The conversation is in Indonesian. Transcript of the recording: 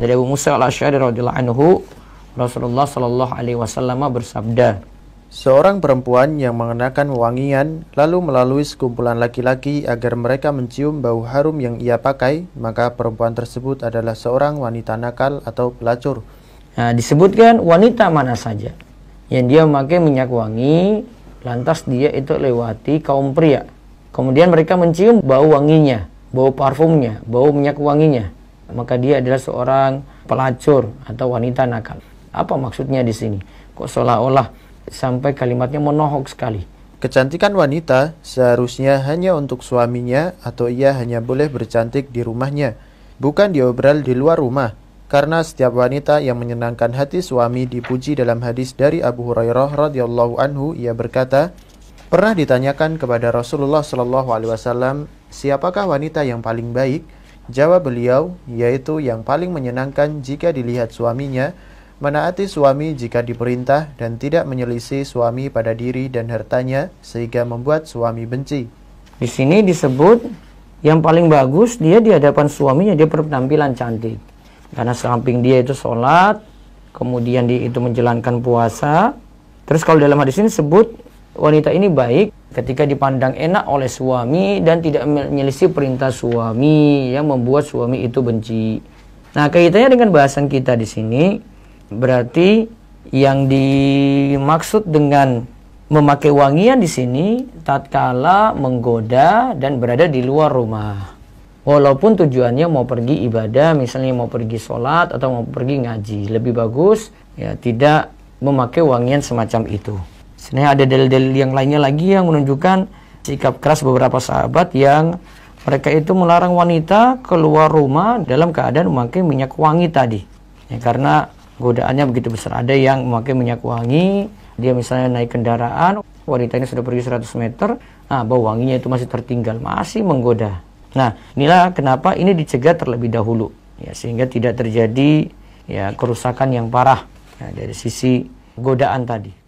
dari Abu Musa al-Asy'ari radhiyallahu anhu Rasulullah shallallahu alaihi wasallam bersabda Seorang perempuan yang mengenakan wangian lalu melalui sekumpulan laki-laki agar mereka mencium bau harum yang ia pakai, maka perempuan tersebut adalah seorang wanita nakal atau pelacur. Nah, disebutkan wanita mana saja yang dia memakai minyak wangi, lantas dia itu lewati kaum pria. Kemudian mereka mencium bau wanginya, bau parfumnya, bau minyak wanginya maka dia adalah seorang pelacur atau wanita nakal. Apa maksudnya di sini? Kok seolah-olah sampai kalimatnya menohok sekali. Kecantikan wanita seharusnya hanya untuk suaminya atau ia hanya boleh bercantik di rumahnya, bukan diobral di luar rumah. Karena setiap wanita yang menyenangkan hati suami dipuji dalam hadis dari Abu Hurairah radhiyallahu anhu, ia berkata, pernah ditanyakan kepada Rasulullah shallallahu alaihi wasallam, siapakah wanita yang paling baik? Jawab beliau, yaitu yang paling menyenangkan jika dilihat suaminya, menaati suami jika diperintah dan tidak menyelisih suami pada diri dan hartanya sehingga membuat suami benci. Di sini disebut yang paling bagus dia di hadapan suaminya dia berpenampilan cantik. Karena samping dia itu sholat, kemudian dia itu menjalankan puasa. Terus kalau dalam hadis ini sebut wanita ini baik ketika dipandang enak oleh suami dan tidak menyelisih perintah suami yang membuat suami itu benci. Nah, kaitannya dengan bahasan kita di sini berarti yang dimaksud dengan memakai wangian di sini tatkala menggoda dan berada di luar rumah. Walaupun tujuannya mau pergi ibadah, misalnya mau pergi sholat atau mau pergi ngaji, lebih bagus ya tidak memakai wangian semacam itu. Sebenarnya ada dalil-dalil yang lainnya lagi yang menunjukkan sikap keras beberapa sahabat yang mereka itu melarang wanita keluar rumah dalam keadaan memakai minyak wangi tadi. Ya, karena godaannya begitu besar. Ada yang memakai minyak wangi, dia misalnya naik kendaraan, wanita ini sudah pergi 100 meter, nah, bau wanginya itu masih tertinggal, masih menggoda. Nah, inilah kenapa ini dicegah terlebih dahulu, ya, sehingga tidak terjadi ya kerusakan yang parah ya, dari sisi godaan tadi.